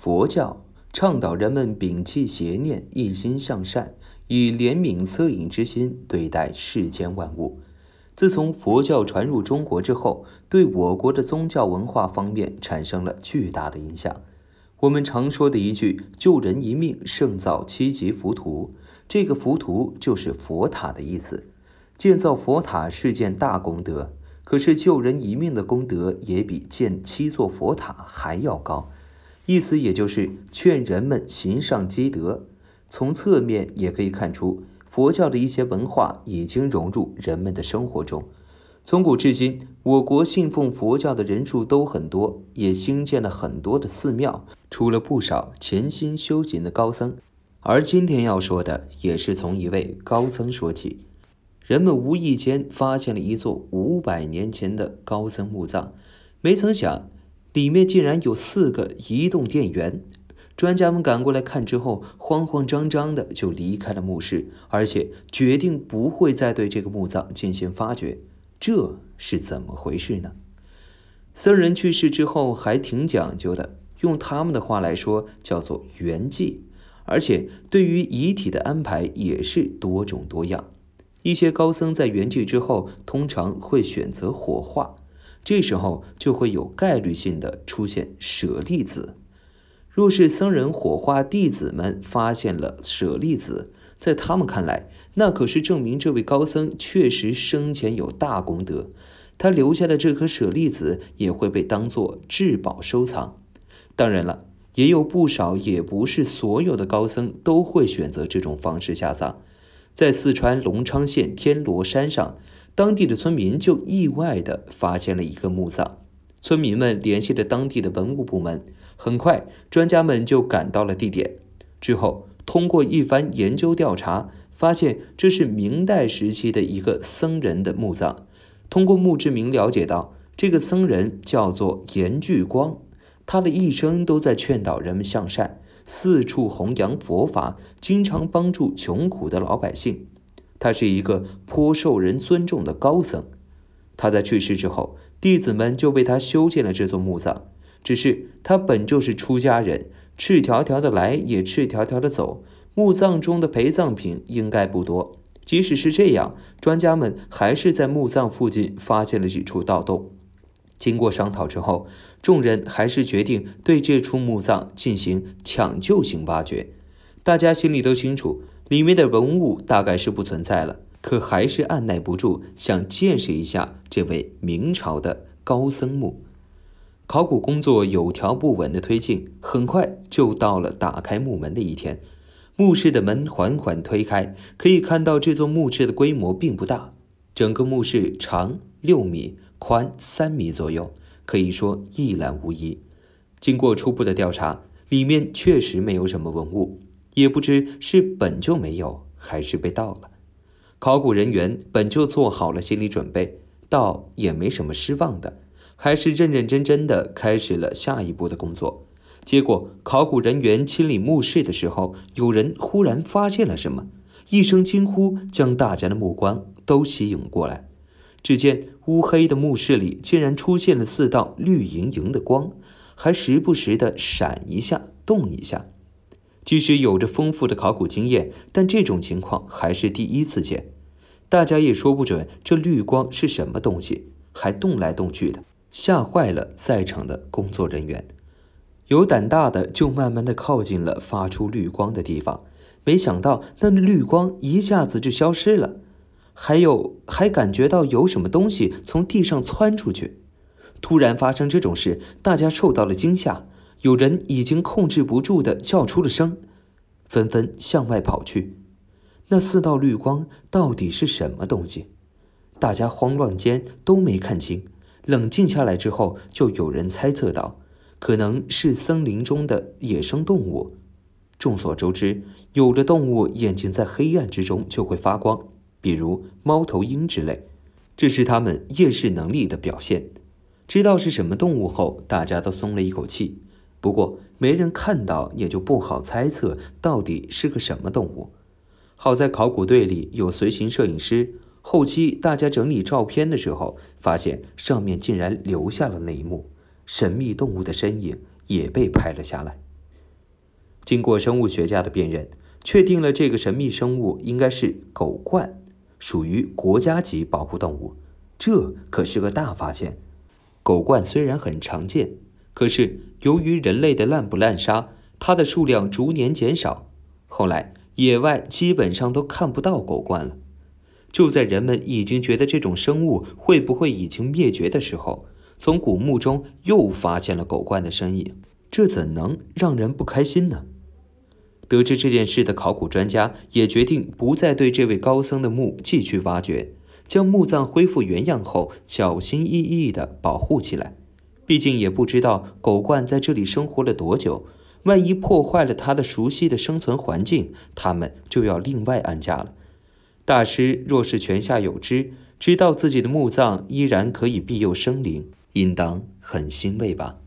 佛教倡导人们摒弃邪念，一心向善，以怜悯恻隐之心对待世间万物。自从佛教传入中国之后，对我国的宗教文化方面产生了巨大的影响。我们常说的一句“救人一命胜造七级浮屠”，这个“浮屠”就是佛塔的意思。建造佛塔是件大功德，可是救人一命的功德也比建七座佛塔还要高。意思也就是劝人们行善积德，从侧面也可以看出佛教的一些文化已经融入人们的生活中。从古至今，我国信奉佛教的人数都很多，也兴建了很多的寺庙，出了不少潜心修行的高僧。而今天要说的也是从一位高僧说起，人们无意间发现了一座五百年前的高僧墓葬，没曾想。里面竟然有四个移动电源，专家们赶过来看之后，慌慌张张的就离开了墓室，而且决定不会再对这个墓葬进行发掘。这是怎么回事呢？僧人去世之后还挺讲究的，用他们的话来说叫做“圆寂”，而且对于遗体的安排也是多种多样。一些高僧在圆寂之后，通常会选择火化。这时候就会有概率性的出现舍利子。若是僧人火化弟子们发现了舍利子，在他们看来，那可是证明这位高僧确实生前有大功德。他留下的这颗舍利子也会被当作至宝收藏。当然了，也有不少，也不是所有的高僧都会选择这种方式下葬。在四川隆昌县天罗山上。当地的村民就意外地发现了一个墓葬，村民们联系了当地的文物部门，很快专家们就赶到了地点。之后，通过一番研究调查，发现这是明代时期的一个僧人的墓葬。通过墓志铭了解到，这个僧人叫做严巨光，他的一生都在劝导人们向善，四处弘扬佛法，经常帮助穷苦的老百姓。他是一个颇受人尊重的高僧，他在去世之后，弟子们就为他修建了这座墓葬。只是他本就是出家人，赤条条的来，也赤条条的走，墓葬中的陪葬品应该不多。即使是这样，专家们还是在墓葬附近发现了几处盗洞。经过商讨之后，众人还是决定对这处墓葬进行抢救性挖掘。大家心里都清楚。里面的文物大概是不存在了，可还是按耐不住想见识一下这位明朝的高僧墓。考古工作有条不紊的推进，很快就到了打开墓门的一天。墓室的门缓缓推开，可以看到这座墓室的规模并不大，整个墓室长六米，宽三米左右，可以说一览无遗。经过初步的调查，里面确实没有什么文物。也不知是本就没有，还是被盗了。考古人员本就做好了心理准备，倒也没什么失望的，还是认认真真的开始了下一步的工作。结果，考古人员清理墓室的时候，有人忽然发现了什么，一声惊呼将大家的目光都吸引过来。只见乌黑的墓室里竟然出现了四道绿莹莹的光，还时不时的闪一下、动一下。即使有着丰富的考古经验，但这种情况还是第一次见。大家也说不准这绿光是什么东西，还动来动去的，吓坏了在场的工作人员。有胆大的就慢慢的靠近了发出绿光的地方，没想到那绿光一下子就消失了。还有还感觉到有什么东西从地上窜出去。突然发生这种事，大家受到了惊吓。有人已经控制不住地叫出了声，纷纷向外跑去。那四道绿光到底是什么东西？大家慌乱间都没看清。冷静下来之后，就有人猜测到，可能是森林中的野生动物。众所周知，有的动物眼睛在黑暗之中就会发光，比如猫头鹰之类，这是它们夜视能力的表现。知道是什么动物后，大家都松了一口气。不过没人看到，也就不好猜测到底是个什么动物。好在考古队里有随行摄影师，后期大家整理照片的时候，发现上面竟然留下了那一幕神秘动物的身影，也被拍了下来。经过生物学家的辨认，确定了这个神秘生物应该是狗冠，属于国家级保护动物。这可是个大发现！狗冠虽然很常见。可是，由于人类的滥捕滥杀，它的数量逐年减少。后来，野外基本上都看不到狗冠了。就在人们已经觉得这种生物会不会已经灭绝的时候，从古墓中又发现了狗冠的身影，这怎能让人不开心呢？得知这件事的考古专家也决定不再对这位高僧的墓继续挖掘，将墓葬恢复原样后，小心翼翼地保护起来。毕竟也不知道狗冠在这里生活了多久，万一破坏了他的熟悉的生存环境，他们就要另外安家了。大师若是泉下有知，知道自己的墓葬依然可以庇佑生灵，应当很欣慰吧。